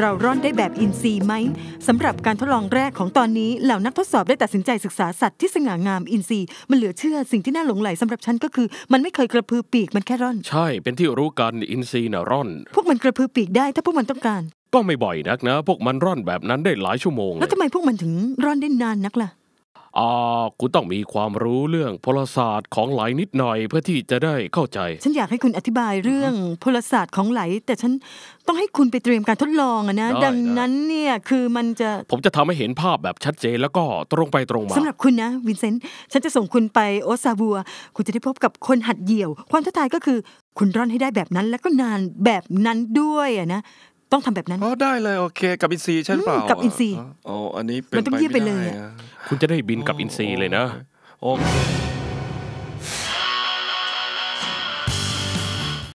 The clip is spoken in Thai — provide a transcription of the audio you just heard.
เราร่อนได้แบบอินทรีย์ไหมสำหรับการทดลองแรกของตอนนี้ เหล่านักทดสอบได้ตัดสินใจศึกษาสัตว์ที่สง่างามอินทรีย์มันเหลือเชื่อ สิ่งที่น่าหลงไหลสำหรับฉันก็คือ มันไม่เคยกระพือปีกมันแค่ร่อน ใช่เป็นที่รู้กันอินทรีย์น่ะร่อน พวกมันกระพือปีกได้ถ้าพวกมันต้องการ ก็ไม่บ่อยนักนะ พวกมันร่อนแบบนั้นได้หลายชั่วโมง แล้วทำไมพวกมันถึงร่อนได้นานนักล่ะคุณต้องมีความรู้เรื่องพลศาสตร์ของไหลนิดหน่อยเพื่อที่จะได้เข้าใจ ฉันอยากให้คุณอธิบายเรื่องพลศาสตร์ของไหล แต่ฉันต้องให้คุณไปเตรียมการทดลองนะดังนั้นเนี่ยคือมันจะผมจะทำให้เห็นภาพแบบชัดเจนแล้วก็ตรงไปตรงมาสำหรับคุณนะวินเซนต์ฉันจะส่งคุณไปโอซาบัวคุณจะได้พบกับคนหัดเหี่ยว ความท้าทายก็คือคุณร่อนให้ได้แบบนั้นแล้วก็นานแบบนั้นด้วยนะ ต้องทำแบบนั้นอ๋อได้เลยโอเค กับอินซีใช่เปล่ากับอินซีอ๋ออันนี้เป็นมันต้องเยี่ยมไปเลยคุณจะได้บินกับอินซีเลยนะโอเค